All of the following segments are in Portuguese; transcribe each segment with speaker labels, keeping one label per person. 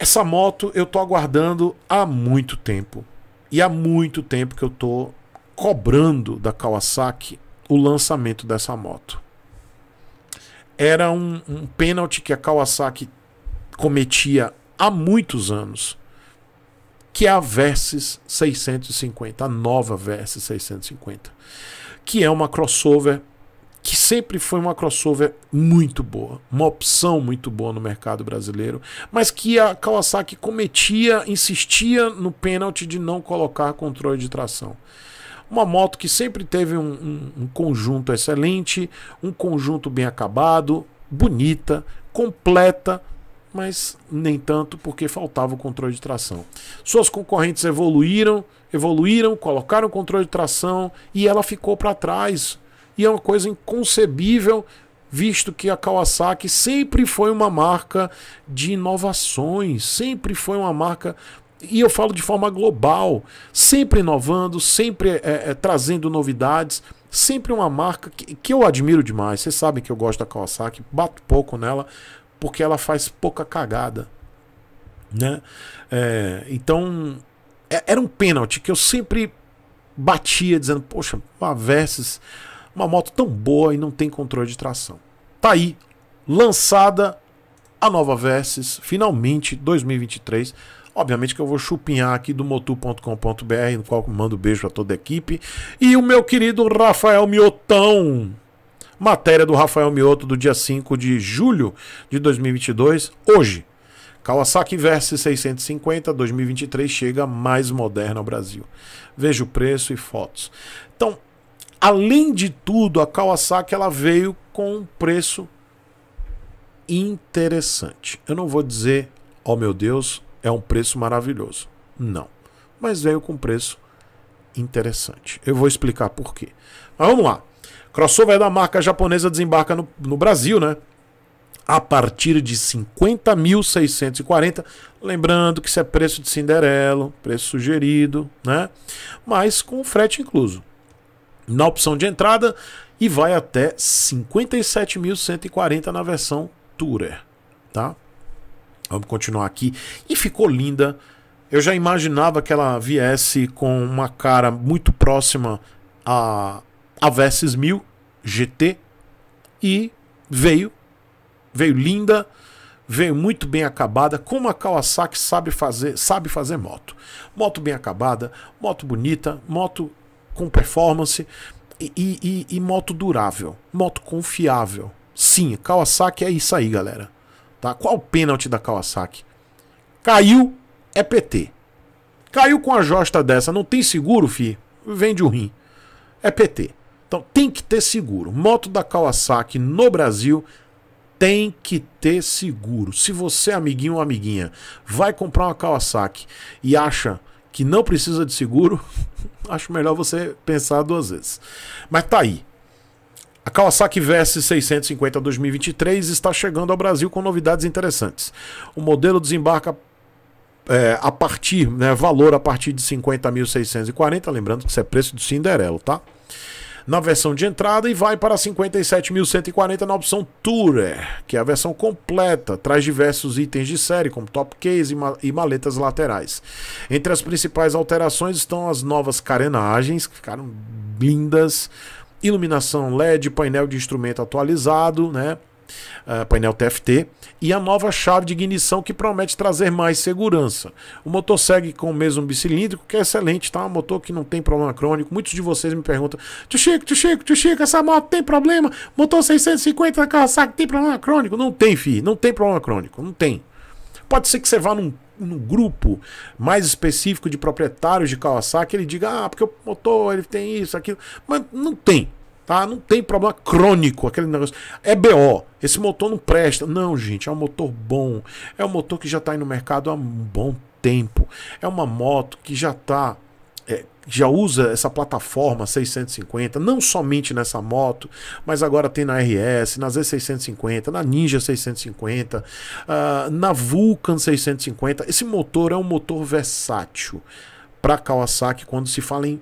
Speaker 1: Essa moto eu tô aguardando há muito tempo. E há muito tempo que eu tô cobrando da Kawasaki o lançamento dessa moto. Era um, um pênalti que a Kawasaki cometia há muitos anos, que é a Versys 650, a nova Versys 650, que é uma crossover que sempre foi uma crossover muito boa, uma opção muito boa no mercado brasileiro, mas que a Kawasaki cometia, insistia no pênalti de não colocar controle de tração. Uma moto que sempre teve um, um, um conjunto excelente, um conjunto bem acabado, bonita, completa, mas nem tanto porque faltava o controle de tração. Suas concorrentes evoluíram, evoluíram, colocaram o controle de tração e ela ficou para trás e é uma coisa inconcebível visto que a Kawasaki sempre foi uma marca de inovações, sempre foi uma marca. E eu falo de forma global, sempre inovando, sempre é, é, é trazendo novidades, sempre uma marca que, que eu admiro demais. Vocês sabem que eu gosto da Kawasaki, bato pouco nela, porque ela faz pouca cagada. Né? É, então, é, era um pênalti que eu sempre batia, dizendo: Poxa, a Versus uma moto tão boa e não tem controle de tração. Tá aí, lançada a nova Versys, finalmente 2023. Obviamente que eu vou chupinhar aqui do motu.com.br, no qual mando beijo a toda a equipe. E o meu querido Rafael Miotão. Matéria do Rafael Mioto do dia 5 de julho de 2022, hoje. Kawasaki Versys 650 2023 chega mais moderna ao Brasil. Veja o preço e fotos. Então, Além de tudo, a Kawasaki ela veio com um preço interessante. Eu não vou dizer, oh meu Deus, é um preço maravilhoso. Não. Mas veio com um preço interessante. Eu vou explicar por quê. Mas vamos lá. Crossover da marca japonesa desembarca no, no Brasil, né? A partir de 50.640. Lembrando que isso é preço de Cinderelo, preço sugerido, né? Mas com frete incluso na opção de entrada e vai até 57.140 na versão Tourer, tá? Vamos continuar aqui. E ficou linda. Eu já imaginava que ela viesse com uma cara muito próxima a a Versys 1000 GT e veio. Veio linda, veio muito bem acabada, como a Kawasaki sabe fazer, sabe fazer moto. Moto bem acabada, moto bonita, moto com performance e, e, e moto durável, moto confiável. Sim, Kawasaki é isso aí, galera. Tá? Qual o pênalti da Kawasaki? Caiu, é PT. Caiu com a josta dessa, não tem seguro, fi? Vende o rim. É PT. Então tem que ter seguro. Moto da Kawasaki no Brasil tem que ter seguro. Se você, amiguinho ou amiguinha, vai comprar uma Kawasaki e acha que não precisa de seguro, acho melhor você pensar duas vezes. Mas tá aí. A Kawasaki VS 650 2023 está chegando ao Brasil com novidades interessantes. O modelo desembarca é, a partir, né, valor a partir de 50.640, lembrando que isso é preço do Cinderelo, tá? na versão de entrada e vai para 57.140 na opção Tourer, que é a versão completa, traz diversos itens de série, como top case e maletas laterais. Entre as principais alterações estão as novas carenagens, que ficaram lindas, iluminação LED, painel de instrumento atualizado, né? uh, painel TFT, e a nova chave de ignição que promete trazer mais segurança. O motor segue com o mesmo bicilíndrico, que é excelente, tá? Um motor que não tem problema crônico. Muitos de vocês me perguntam: Tio Chico, tio Chico, tio Chico, essa moto tem problema? Motor 650 na Kawasaki tem problema crônico? Não tem, fi, não tem problema crônico, não tem. Pode ser que você vá num num grupo mais específico de proprietários de Kawasaki, ele diga, ah, porque o motor ele tem isso, aquilo. Mas não tem tá? Não tem problema crônico, aquele negócio. É BO, esse motor não presta. Não, gente, é um motor bom. É um motor que já está aí no mercado há um bom tempo. É uma moto que já está é, já usa essa plataforma 650, não somente nessa moto, mas agora tem na RS, na Z650, na Ninja 650, uh, ah, na Vulcan 650. Esse motor é um motor versátil para Kawasaki quando se fala em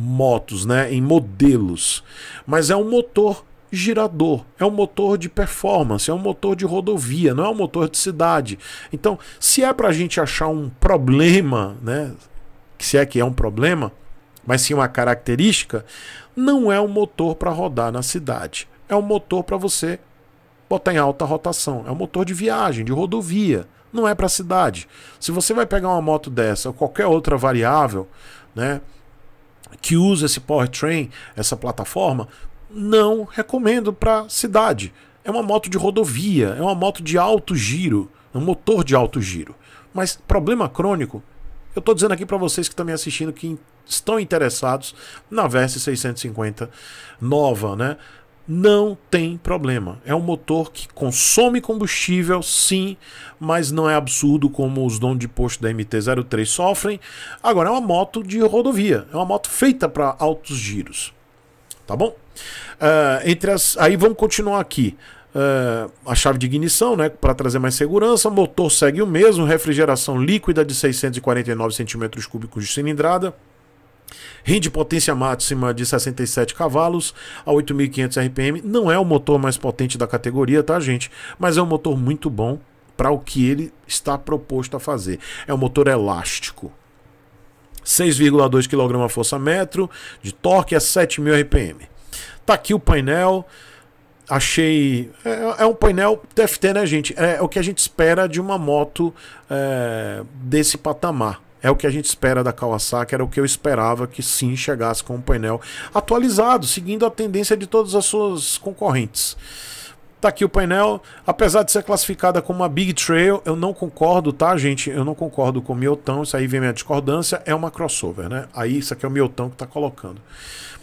Speaker 1: motos, né, em modelos, mas é um motor girador, é um motor de performance, é um motor de rodovia, não é um motor de cidade. Então, se é para a gente achar um problema, né, se é que é um problema, mas sim uma característica, não é um motor para rodar na cidade. É um motor para você botar em alta rotação. É um motor de viagem, de rodovia. Não é para cidade. Se você vai pegar uma moto dessa ou qualquer outra variável, né? que usa esse powertrain, essa plataforma, não recomendo para cidade. É uma moto de rodovia, é uma moto de alto giro, é um motor de alto giro. Mas problema crônico, eu estou dizendo aqui para vocês que estão me assistindo que estão interessados na Versa 650 nova, né? não tem problema. É um motor que consome combustível, sim, mas não é absurdo como os donos de posto da MT-03 sofrem. Agora, é uma moto de rodovia, é uma moto feita para altos giros. Tá bom? Uh, entre as... Aí vamos continuar aqui. Uh, a chave de ignição, né, para trazer mais segurança. Motor segue o mesmo, refrigeração líquida de 649 cm cúbicos de cilindrada. Rende potência máxima de 67 cavalos a 8.500 RPM. Não é o motor mais potente da categoria, tá, gente? Mas é um motor muito bom para o que ele está proposto a fazer. É um motor elástico. 6,2 kgfm de torque a 7.000 RPM. Tá aqui o painel. Achei. É, é, um painel TFT, né, gente? É, o que a gente espera de uma moto é, desse patamar é o que a gente espera da Kawasaki, era o que eu esperava que sim chegasse com um painel atualizado, seguindo a tendência de todas as suas concorrentes. Tá aqui o painel, apesar de ser classificada como uma Big Trail, eu não concordo, tá, gente? Eu não concordo com o Miotão, isso aí vem minha discordância, é uma crossover, né? Aí isso aqui é o Miotão que tá colocando.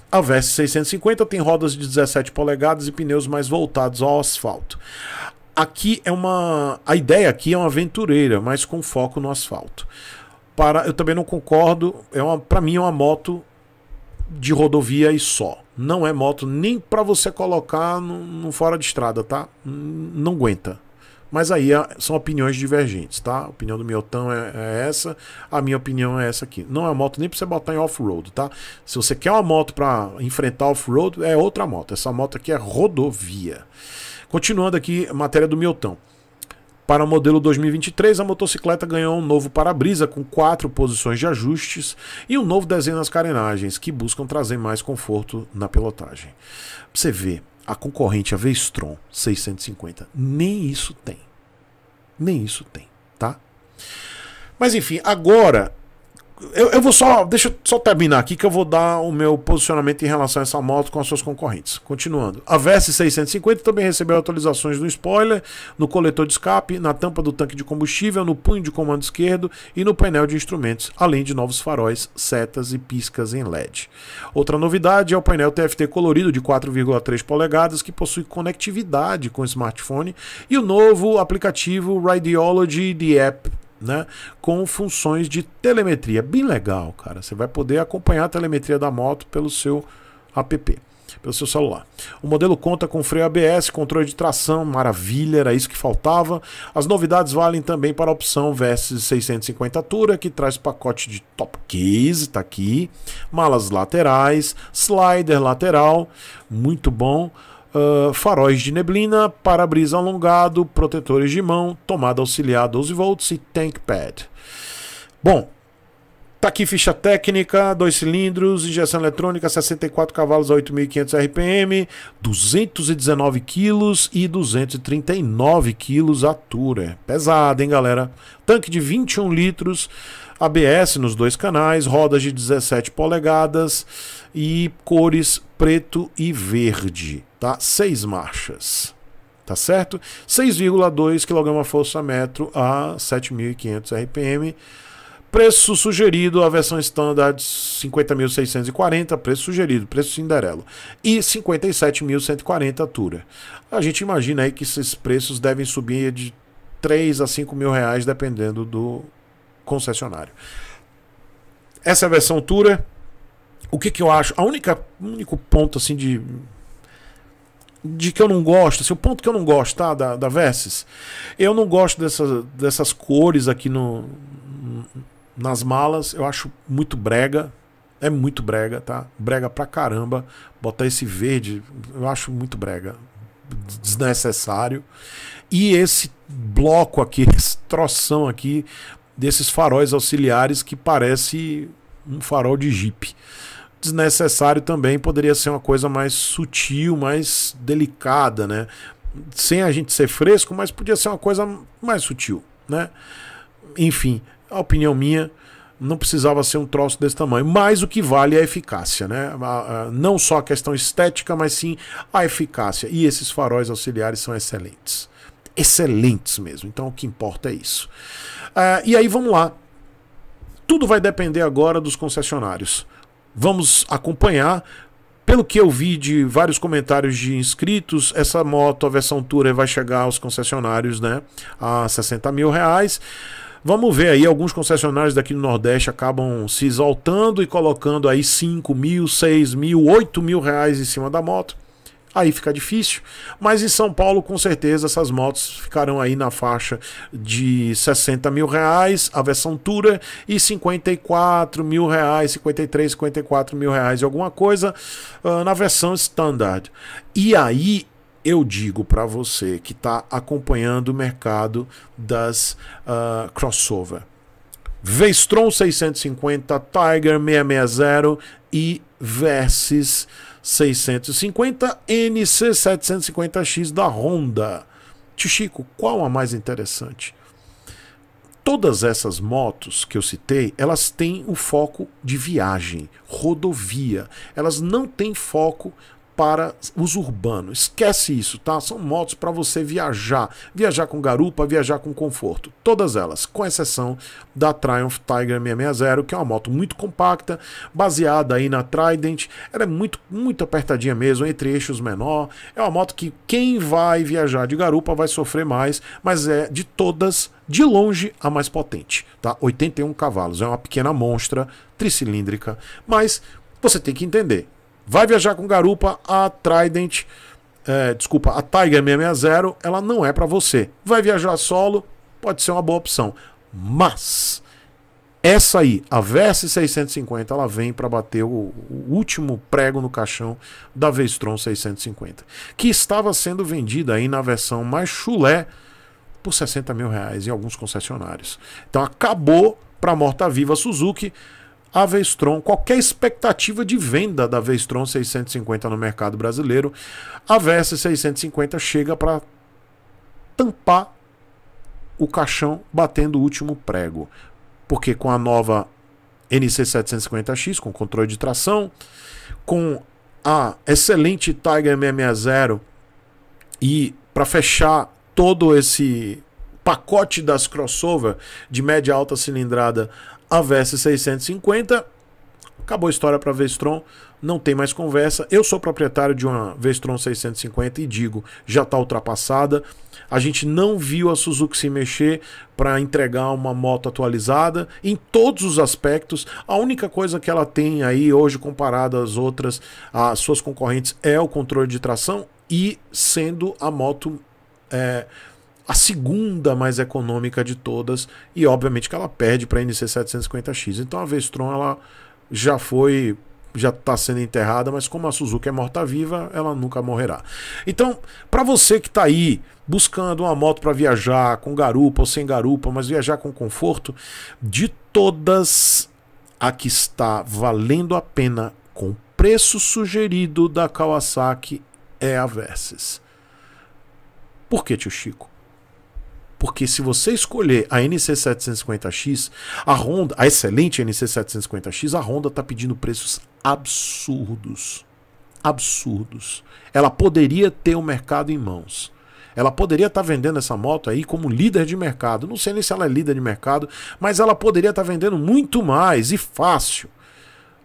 Speaker 1: A Vest 650 tem rodas de 17 polegadas e pneus mais voltados ao asfalto. Aqui é uma. A ideia aqui é uma aventureira, mas com foco no asfalto para eu também não concordo, é uma para mim é uma moto de rodovia e só. Não é moto nem para você colocar no, no, fora de estrada, tá? Não aguenta. Mas aí são opiniões divergentes, tá? A opinião do Miotão é, é essa, a minha opinião é essa aqui. Não é moto nem para você botar em off-road, tá? Se você quer uma moto para enfrentar off-road, é outra moto. Essa moto aqui é rodovia. Continuando aqui, matéria do Miotão. Para o modelo 2023, a motocicleta ganhou um novo para-brisa com quatro posições de ajustes e um novo desenho nas carenagens, que buscam trazer mais conforto na pilotagem. Você vê, a concorrente, a V-Strom 650, nem isso tem. Nem isso tem, tá? Mas enfim, agora eu, eu vou só. Deixa eu só terminar aqui que eu vou dar o meu posicionamento em relação a essa moto com as suas concorrentes. Continuando. A Versa 650 também recebeu atualizações no spoiler, no coletor de escape, na tampa do tanque de combustível, no punho de comando esquerdo e no painel de instrumentos, além de novos faróis, setas e piscas em LED. Outra novidade é o painel TFT colorido de 4,3 polegadas que possui conectividade com o smartphone e o novo aplicativo Rideology The App né, com funções de telemetria. Bem legal, cara. Você vai poder acompanhar a telemetria da moto pelo seu app, pelo seu celular. O modelo conta com freio ABS, controle de tração, maravilha, era isso que faltava. As novidades valem também para a opção Versys 650 Tura, que traz pacote de top case, tá aqui, malas laterais, slider lateral, muito bom. Ah, faróis de neblina, para-brisa alongado, protetores de mão, tomada auxiliar 12 volts e tank pad. Bom, tá aqui ficha técnica, dois cilindros, injeção eletrônica, 64 cavalos a 8.500 RPM, 219 quilos e 239 quilos a Tourer. Pesado, hein, galera? Tanque de 21 litros, ABS nos dois canais, rodas de 17 polegadas e cores preto e verde tá? Seis marchas, tá certo? 6,2 kgfm metro a 7.500 RPM. Preço sugerido, a versão standard 50.640, preço sugerido, preço Cinderelo. E 57.140 Tura. A gente imagina aí que esses preços devem subir de 3 a 5 mil reais, dependendo do concessionário. Essa é a versão Tura. O que, que eu acho? A única único ponto assim de de que eu não gosto, assim, o ponto que eu não gosto, tá? Da, da Versys. Eu não gosto dessas, dessas cores aqui no, nas malas. Eu acho muito brega. É muito brega, tá? Brega pra caramba. Botar esse verde, eu acho muito brega. Desnecessário. E esse bloco aqui, esse troção aqui, desses faróis auxiliares que parece um farol de jipe desnecessário também, poderia ser uma coisa mais sutil, mais delicada, né? Sem a gente ser fresco, mas podia ser uma coisa mais sutil, né? Enfim, a opinião minha não precisava ser um troço desse tamanho. Mas o que vale é a eficácia, né? Não só a questão estética, mas sim a eficácia. E esses faróis auxiliares são excelentes. Excelentes mesmo. Então o que importa é isso. Ah, e aí vamos lá. Tudo vai depender agora dos concessionários vamos acompanhar. Pelo que eu vi de vários comentários de inscritos, essa moto, a versão Tour, vai chegar aos concessionários né, a 60 mil reais. Vamos ver aí, alguns concessionários daqui do Nordeste acabam se exaltando e colocando aí 5 mil, 6 mil, 8 mil reais em cima da moto aí fica difícil. Mas em São Paulo, com certeza, essas motos ficarão aí na faixa de 60 mil reais, a versão Tura, e 54 mil reais, 53, 54 mil reais e alguma coisa uh, na versão standard. E aí eu digo para você que está acompanhando o mercado das uh, crossover. Vestron 650, Tiger 660 e Versys 650 NC750X da Honda. Tio Chico, qual a mais interessante? Todas essas motos que eu citei, elas têm o foco de viagem, rodovia. Elas não têm foco para os urbanos Esquece isso, tá? São motos para você viajar, viajar com garupa, viajar com conforto. Todas elas, com exceção da Triumph Tiger 660, que é uma moto muito compacta, baseada aí na Trident. Ela é muito muito apertadinha mesmo, entre eixos menor. É uma moto que quem vai viajar de garupa vai sofrer mais, mas é de todas de longe a mais potente, tá? 81 cavalos, é uma pequena monstra tricilíndrica, mas você tem que entender, Vai viajar com garupa, a Trident, é, desculpa, a Tiger 660, ela não é para você. Vai viajar solo, pode ser uma boa opção. Mas essa aí, a Versa 650, ela vem para bater o, o, último prego no caixão da Vestron 650, que estava sendo vendida aí na versão mais chulé por 60 mil reais em alguns concessionários. Então acabou para a morta-viva Suzuki a Vestron, qualquer expectativa de venda da Vestron 650 no mercado brasileiro, a Versa 650 chega para tampar o caixão batendo o último prego. Porque com a nova NC750X, com controle de tração, com a excelente Tiger MM0 e para fechar todo esse pacote das crossover de média alta cilindrada a AVS 650. Acabou a história para a Vestron, não tem mais conversa. Eu sou proprietário de uma Vestron 650 e digo, já está ultrapassada. A gente não viu a Suzuki se mexer para entregar uma moto atualizada em todos os aspectos. A única coisa que ela tem aí hoje comparada às outras, às suas concorrentes, é o controle de tração e sendo a moto é, a segunda mais econômica de todas e obviamente que ela perde para a NC750X. Então a Vestron ela já foi já está sendo enterrada, mas como a Suzuki é morta-viva, ela nunca morrerá. Então, para você que está aí buscando uma moto para viajar com garupa ou sem garupa, mas viajar com conforto, de todas a que está valendo a pena com o preço sugerido da Kawasaki é a Versys. Por que, tio Chico? Porque se você escolher a NC750X, a Honda, a excelente NC750X, a Honda está pedindo preços absurdos. Absurdos. Ela poderia ter o um mercado em mãos. Ela poderia estar tá vendendo essa moto aí como líder de mercado. Não sei nem se ela é líder de mercado, mas ela poderia estar tá vendendo muito mais e fácil.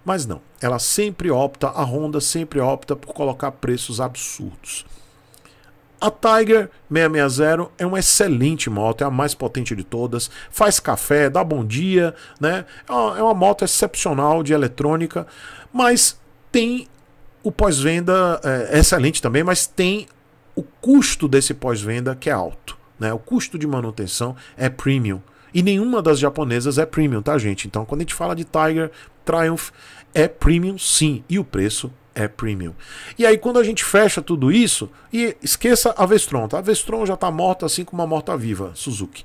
Speaker 1: Mas não, ela sempre opta, a Honda sempre opta por colocar preços absurdos. A Tiger 660 é uma excelente moto, é a mais potente de todas, faz café, dá bom dia, né? É uma, é moto excepcional de eletrônica, mas tem o pós-venda é, é excelente também, mas tem o custo desse pós-venda que é alto, né? O custo de manutenção é premium. E nenhuma das japonesas é premium, tá, gente? Então, quando a gente fala de Tiger Triumph, é premium sim, e o preço é premium. E aí, quando a gente fecha tudo isso, e esqueça a Vestron, tá? A Vestron já está morta, assim como uma morta-viva, Suzuki.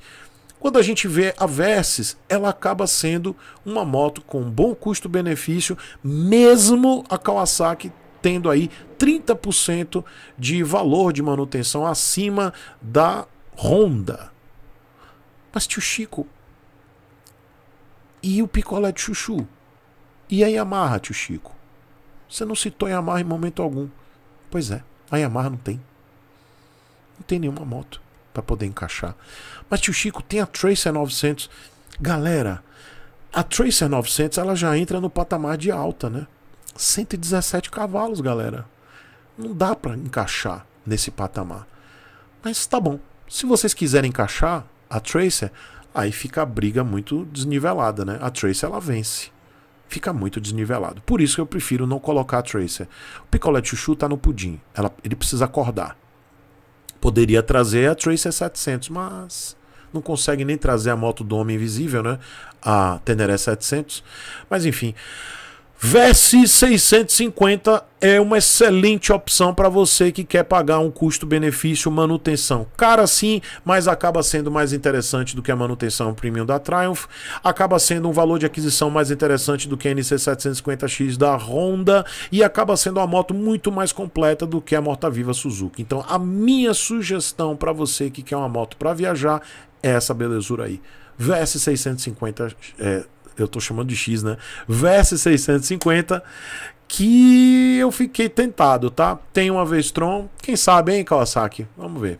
Speaker 1: Quando a gente vê a Versys, ela acaba sendo uma moto com bom custo-benefício, mesmo a Kawasaki tendo aí 30% de valor de manutenção acima da Honda. Mas tio Chico, e o picolé de chuchu? E a Yamaha, tio Chico? Você não citou Yamaha em momento algum. Pois é, a Yamaha não tem. Não tem nenhuma moto para poder encaixar. Mas tio Chico tem a Tracer 900. Galera, a Tracer 900 ela já entra no patamar de alta, né? 117 cavalos, galera. Não dá para encaixar nesse patamar. Mas tá bom. Se vocês quiserem encaixar a Tracer, aí fica a briga muito desnivelada, né? A Tracer ela vence fica muito desnivelado. Por isso que eu prefiro não colocar a Tracer. O picolé de chuchu tá no pudim. Ela, ele precisa acordar. Poderia trazer a Tracer 700, mas não consegue nem trazer a moto do Homem Invisível, né? A Teneré 700. Mas enfim. Versi 650 é uma excelente opção para você que quer pagar um custo-benefício manutenção. Cara sim, mas acaba sendo mais interessante do que a manutenção premium da Triumph, acaba sendo um valor de aquisição mais interessante do que a NC750X da Honda e acaba sendo uma moto muito mais completa do que a Morta-Viva Suzuki. Então, a minha sugestão para você que quer uma moto para viajar é essa belezura aí. VS650 é, eu tô chamando de X, né? Versus 650, que eu fiquei tentado, tá? Tem uma Vestron, quem sabe, hein, Kawasaki? Vamos ver.